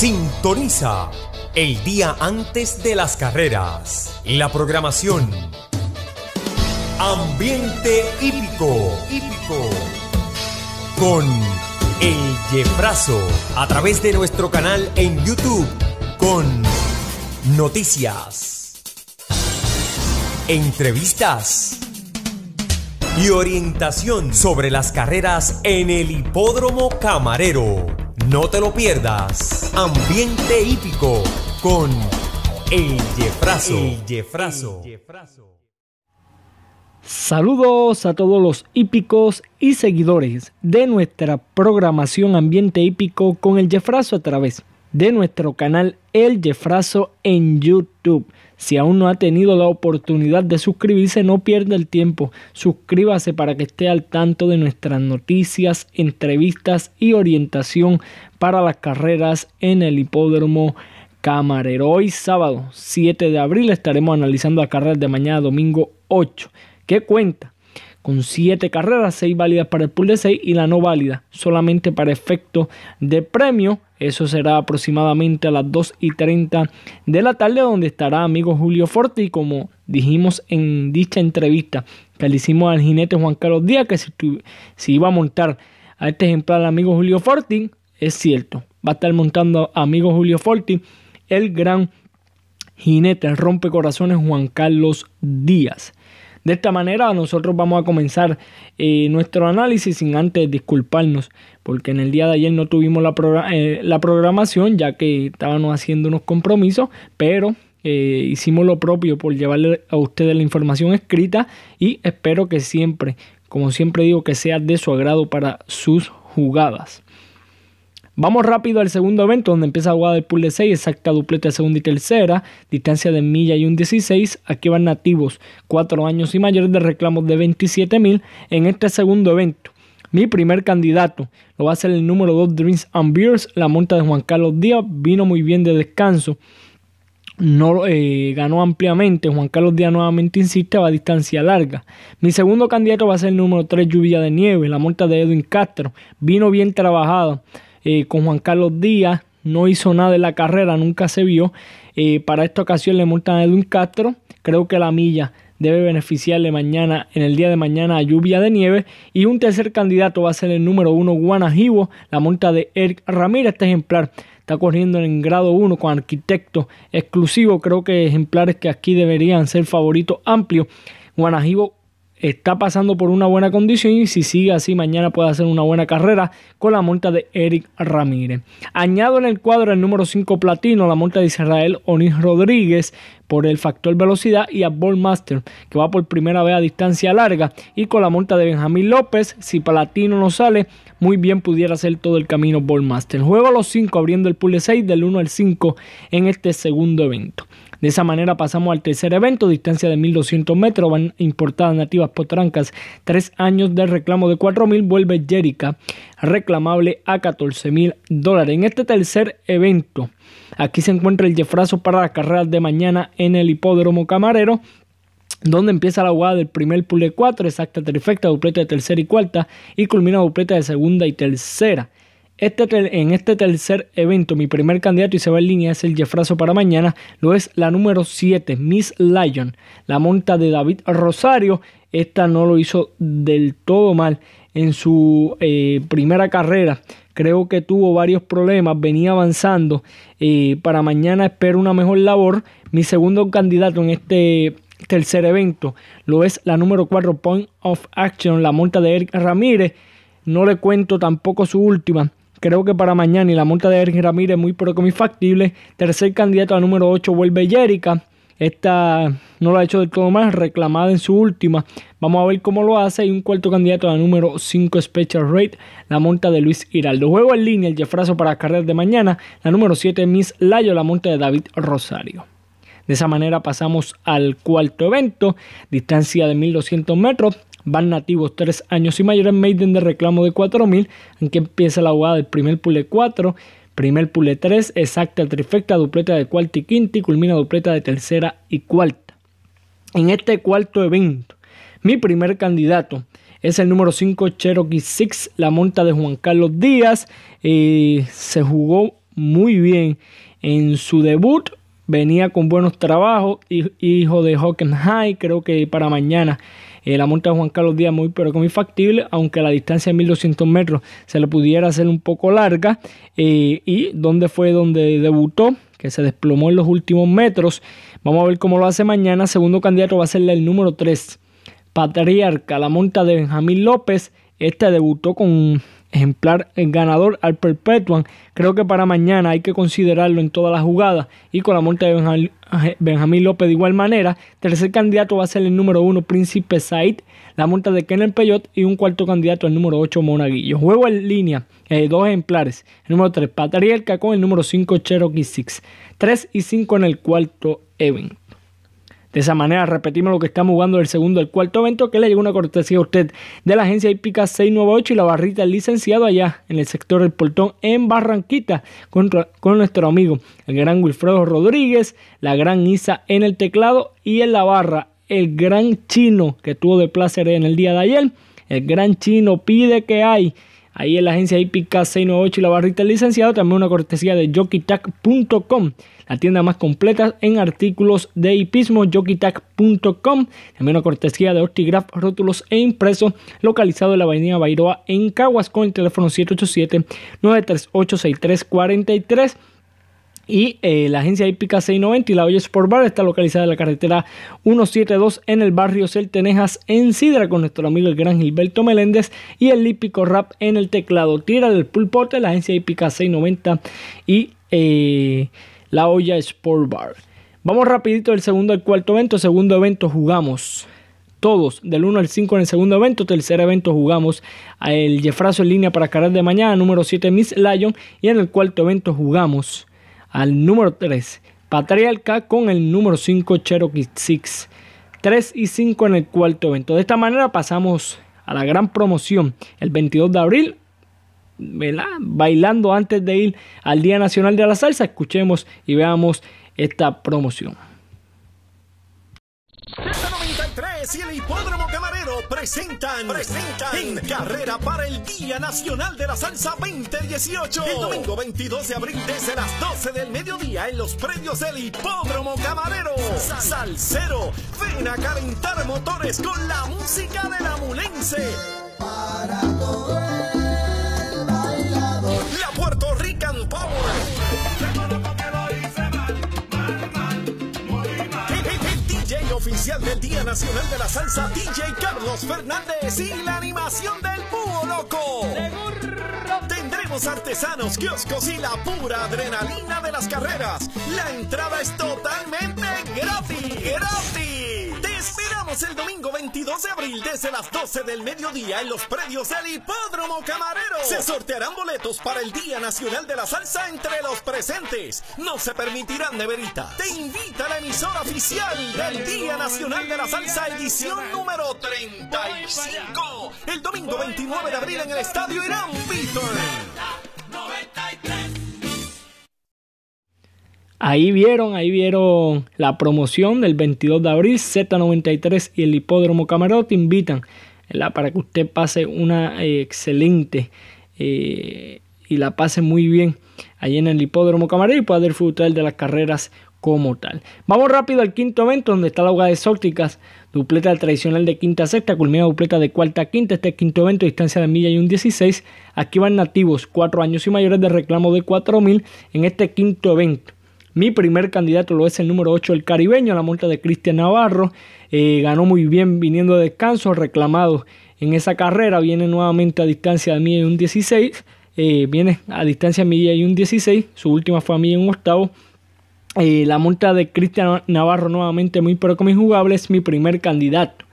Sintoniza el día antes de las carreras. La programación. Ambiente hípico. Con El Yefrazo. A través de nuestro canal en YouTube. Con noticias. Entrevistas y orientación sobre las carreras en el Hipódromo Camarero. No te lo pierdas. Ambiente hípico con El Jefrazo. Saludos a todos los hípicos y seguidores de nuestra programación Ambiente Hípico con el Jefrazo a través de nuestro canal El Jefrazo en YouTube. Si aún no ha tenido la oportunidad de suscribirse, no pierda el tiempo. Suscríbase para que esté al tanto de nuestras noticias, entrevistas y orientación para las carreras en el hipódromo Camarero. Hoy sábado 7 de abril estaremos analizando la carrera de mañana domingo 8. ¿Qué cuenta? con 7 carreras, seis válidas para el pool de 6 y la no válida solamente para efecto de premio. Eso será aproximadamente a las 2 y 30 de la tarde, donde estará amigo Julio Forti Y como dijimos en dicha entrevista que le hicimos al jinete Juan Carlos Díaz, que si, iba a montar a este ejemplar amigo Julio Forti, es cierto, va a estar montando amigo Julio Forti el gran jinete, el rompecorazones Juan Carlos Díaz. De esta manera nosotros vamos a comenzar eh, nuestro análisis sin antes disculparnos, porque en el día de ayer no tuvimos la, eh, programación ya que estábamos haciendo unos compromisos, pero eh, hicimos lo propio por llevarle a ustedes la información escrita y espero que siempre, como siempre digo, que sea de su agrado para sus jugadas. Vamos rápido al segundo evento donde empieza a jugar el pool de 6, exacta dupleta de segunda y tercera, distancia de milla y un 16. Aquí van nativos 4 años y mayores de reclamos de 27 mil en este segundo evento. Mi primer candidato lo va a ser el número 2 Dreams and Beers, la monta de Juan Carlos Díaz, vino muy bien de descanso. No eh, ganó ampliamente. Juan Carlos Díaz nuevamente insiste, va a distancia larga. Mi segundo candidato va a ser el número 3, Lluvia de Nieve, la monta de Edwin Castro. Vino bien trabajado eh, con Juan Carlos Díaz, no hizo nada en la carrera, nunca se vio. Eh, para esta ocasión le multan a Edwin Castro, creo que la milla debe beneficiarle mañana, en el día de mañana, a lluvia de nieve. Y un tercer candidato va a ser el número uno, Guanajibo, la multa de Eric Ramírez, este ejemplar. Está corriendo en grado 1 con arquitecto exclusivo. Creo que ejemplares que aquí deberían ser favoritos amplios. Guanajibo está pasando por una buena condición y si sigue así mañana puede hacer una buena carrera con la monta de Eric Ramírez. Añado en el cuadro el número 5 platino, la monta de Israel Onís Rodríguez por el factor velocidad y a Ballmaster Master que va por primera vez a distancia larga y con la monta de Benjamín López, si Platino no sale, muy bien pudiera ser todo el camino Ballmaster. Master. Juego a los 5 abriendo el pool de 6 del 1 al 5 en este segundo evento. De esa manera pasamos al tercer evento, distancia de 1200 metros, van importadas nativas potrancas, tres años de reclamo de 4000, vuelve Jerica, reclamable a 14.000 dólares. En este tercer evento, aquí se encuentra el jefrazo para las carreras de mañana en el hipódromo camarero donde empieza la jugada del primer pule 4, exacta, perfecta, dupleta de tercera y cuarta, y culmina dupleta de segunda y tercera. Este en este tercer evento, mi primer candidato y se va en línea es el jefrazo para mañana. Lo es la número 7, Miss Lion, la monta de David Rosario. Esta no lo hizo del todo mal en su eh, primera carrera. Creo que tuvo varios problemas, venía avanzando. Eh, para mañana espero una mejor labor. Mi segundo candidato en este tercer evento lo es la número 4, Point of Action, la monta de Eric Ramírez. No le cuento tampoco su última Creo que para mañana y la monta de Erin Ramírez muy poco muy factible. Tercer candidato a número 8 vuelve Jerica. Esta no lo ha hecho del todo más, reclamada en su última. Vamos a ver cómo lo hace. Y un cuarto candidato a número 5 Special Rate, la monta de Luis Hiraldo. Juego en línea, el jefrazo para carreras de mañana. La número 7 Miss Layo, la monta de David Rosario. De esa manera pasamos al cuarto evento, distancia de 1200 metros van nativos 3 años y mayores, maiden de reclamo de 4000, que empieza la jugada del primer pule 4, primer pule 3, exacta trifecta, dupleta de cuarta y quinta y culmina dupleta de tercera y cuarta. En este cuarto evento, mi primer candidato es el número 5 Cherokee 6 la monta de Juan Carlos Díaz. se jugó muy bien en su debut, venía con buenos trabajos, hijo de Hockenheim High, creo que para mañana la monta de Juan Carlos Díaz muy pero muy factible, aunque la distancia de 1200 metros se le pudiera hacer un poco larga. Eh, y dónde fue donde debutó, que se desplomó en los últimos metros. Vamos a ver cómo lo hace mañana. Segundo candidato va a ser el número 3, Patriarca, la monta de Benjamín López. Este debutó con ejemplar ganador al Perpetuan. Creo que para mañana hay que considerarlo en todas las jugadas y con la monta de Benjamín López de igual manera. Tercer candidato va a ser el número uno Príncipe Said, la monta de Kenneth Peyot y un cuarto candidato el número 8 Monaguillo. Juego en línea, eh, dos ejemplares, el número 3 Patariel con el número 5 Cherokee Six, 3 y 5 en el cuarto evento. De esa manera repetimos lo que estamos jugando del segundo al cuarto evento que le llegó una cortesía a usted de la agencia hípica 698 y la barrita del licenciado allá en el sector del poltón en Barranquita con nuestro amigo el gran Wilfredo Rodríguez, la gran Isa en el teclado y en la barra el gran chino que tuvo de placer en el día de ayer. El gran chino pide que hay ahí en la agencia IPK 698 y la barrita licenciado. También una cortesía de jockeytag.com, la tienda más completa en artículos de hipismo, jockeytag.com. También una cortesía de Ortigraf, rótulos e impreso localizado en la avenida Bairoa en Caguas con el teléfono 787 938 y eh, la agencia hípica 690 y la Olla Sport Bar está localizada en la carretera 172 en el barrio Celtenejas en Sidra con nuestro amigo el gran Gilberto Meléndez y el lípico rap en el teclado. Tira del pulpote, la agencia hípica 690 y eh, la Olla Sport Bar. Vamos rapidito del segundo al cuarto evento. Segundo evento jugamos todos del 1 al 5 en el segundo evento. Tercer evento jugamos el Jefrazo en línea para carrer de mañana, número 7 Miss Lion. Y en el cuarto evento jugamos al número 3, Patriarca con el número 5, Cherokee Six. 3 y 5 en el cuarto evento. De esta manera pasamos a la gran promoción el 22 de abril. Bailando antes de ir al Día Nacional de la Salsa, escuchemos y veamos esta promoción. 93 y el hipódromo presentan, en carrera para el Día Nacional de la Salsa 2018. El domingo 22 de abril desde las 12 del mediodía en los predios del Hipódromo Camarero. Salsero, ven a calentar motores con la música del Amulense. del Día Nacional de la Salsa DJ Carlos Fernández y la animación del Búho Loco. Tendremos artesanos, kioscos y la pura adrenalina de las carreras. La entrada es totalmente gratis. ¡Gratis! el domingo 22 de abril desde las 12 del mediodía en los predios del Hipódromo Camarero. Se sortearán boletos para el Día Nacional de la Salsa entre los presentes. No se permitirán neverita. Te invita la emisora oficial del Día Nacional de la Salsa edición número 35. El domingo 29 de abril en el Estadio Irán Vitor. Ahí vieron, ahí vieron la promoción del 22 de abril, Z93 y el Hipódromo Camarote te invitan para que usted pase una eh, excelente eh, y la pase muy bien ahí en el Hipódromo Camaró y pueda disfrutar de las carreras como tal. Vamos rápido al quinto evento donde está la hoga de exóticas, dupleta tradicional de quinta a sexta, culmina dupleta de cuarta a quinta, este quinto evento, distancia de milla y un 16. Aquí van nativos, cuatro años y mayores de reclamo de 4.000 en este quinto evento. Mi primer candidato lo es el número 8, el caribeño, la multa de Cristian Navarro. Eh, ganó muy bien viniendo de descanso, reclamado en esa carrera. Viene nuevamente a distancia de mí y un 16. Eh, viene a distancia de mí y un 16. Su última fue a mí y un octavo. Eh, la multa de Cristian Navarro nuevamente muy pero con jugable. Es Mi primer candidato.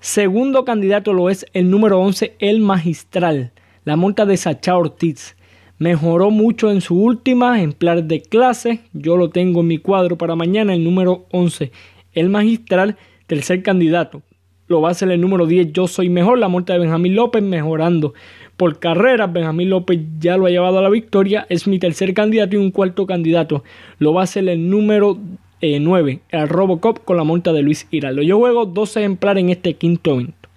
Segundo candidato lo es el número 11, el magistral. La monta de Sacha Ortiz. Mejoró mucho en su última ejemplar de clase. Yo lo tengo en mi cuadro para mañana, el número 11. El magistral, tercer candidato. Lo va a hacer el número 10. Yo soy mejor. La monta de Benjamín López mejorando. Por carrera Benjamín López ya lo ha llevado a la victoria. Es mi tercer candidato y un cuarto candidato. Lo va a hacer el número 9. Eh, el Robocop con la monta de Luis Hiraldo. Yo juego dos ejemplares en este quinto evento.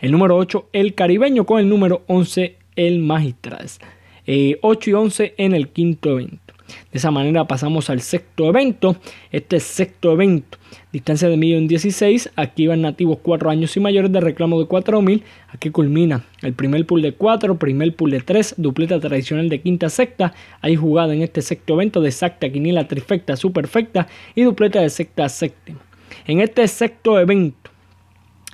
El número 8, el caribeño, con el número 11, el magistral. 8 eh, y 11 en el quinto evento. De esa manera pasamos al sexto evento. Este sexto evento. Distancia de en 16 Aquí van nativos 4 años y mayores de reclamo de 4.000. Aquí culmina el primer pool de 4, primer pool de 3, dupleta tradicional de quinta sexta. Hay jugada en este sexto evento de sexta, quiniela, trifecta, superfecta y dupleta de sexta séptima. En este sexto evento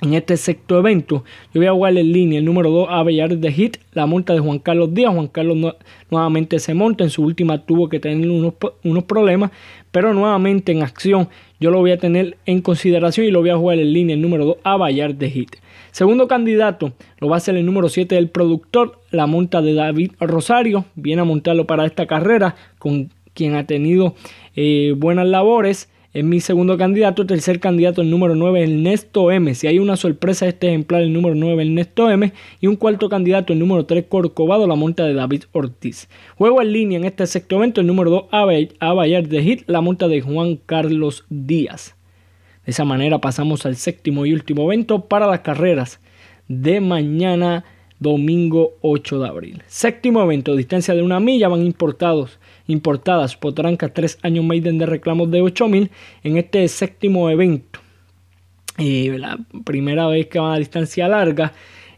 en este sexto evento, yo voy a jugar en línea el número 2 a Bayard de Hit, la monta de Juan Carlos Díaz. Juan Carlos nuevamente se monta, en su última tuvo que tener unos, problemas, pero nuevamente en acción yo lo voy a tener en consideración y lo voy a jugar en línea el número 2 a Bayard de Hit. Segundo candidato lo va a ser el número 7 del productor, la monta de David Rosario. Viene a montarlo para esta carrera con quien ha tenido eh, buenas labores en mi segundo candidato. Tercer candidato, el número 9, Ernesto M. Si hay una sorpresa, este ejemplar, el número 9, Ernesto M. Y un cuarto candidato, el número 3, Corcovado, la monta de David Ortiz. Juego en línea en este sexto evento, el número 2, Abayar de Hit, la monta de Juan Carlos Díaz. De esa manera pasamos al séptimo y último evento para las carreras de mañana domingo 8 de abril. Séptimo evento, distancia de una milla, van importados, importadas Potranca, tres años Maiden de reclamos de 8000 en este séptimo evento. Eh, la primera vez que van a distancia larga.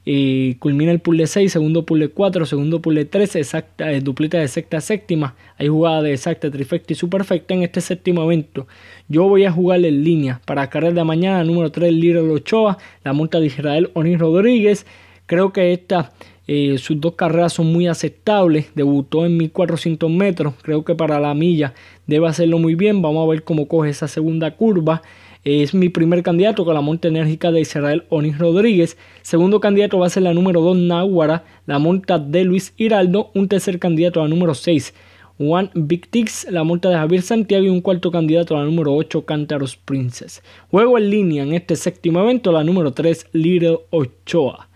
y eh, culmina el pool de 6, segundo pool 4, segundo pool de 13, exacta, eh, dupleta de sexta séptima. Hay jugada de exacta, trifecta y superfecta en este séptimo evento. Yo voy a jugar en línea para carrera de mañana, número 3, Little Ochoa, la monta de Israel Oni Rodríguez, Creo que estas, eh, sus dos carreras son muy aceptables. Debutó en 1400 metros. Creo que para la milla debe hacerlo muy bien. Vamos a ver cómo coge esa segunda curva. es mi primer candidato con la monta enérgica de Israel Onis Rodríguez. Segundo candidato va a ser la número 2 Náhuara, la monta de Luis Hiraldo. Un tercer candidato a la número 6 Juan Victix. la monta de Javier Santiago y un cuarto candidato, la número 8, Cántaros Princes. Juego en línea en este séptimo evento, la número 3, Little Ochoa.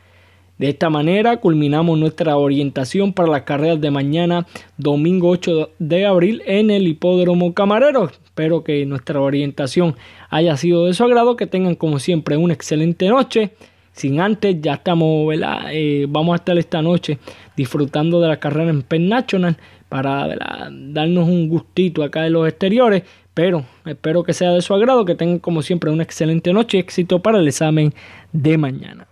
De esta manera culminamos nuestra orientación para las carreras de mañana, domingo 8 de abril, en el Hipódromo Camarero. Espero que nuestra orientación haya sido de su agrado, que tengan como siempre una excelente noche. Sin antes, ya estamos, eh, vamos a estar esta noche disfrutando de la carrera en Penn National para darnos un gustito acá de los exteriores. Pero espero que sea de su agrado, que tengan como siempre una excelente noche y éxito para el examen de mañana.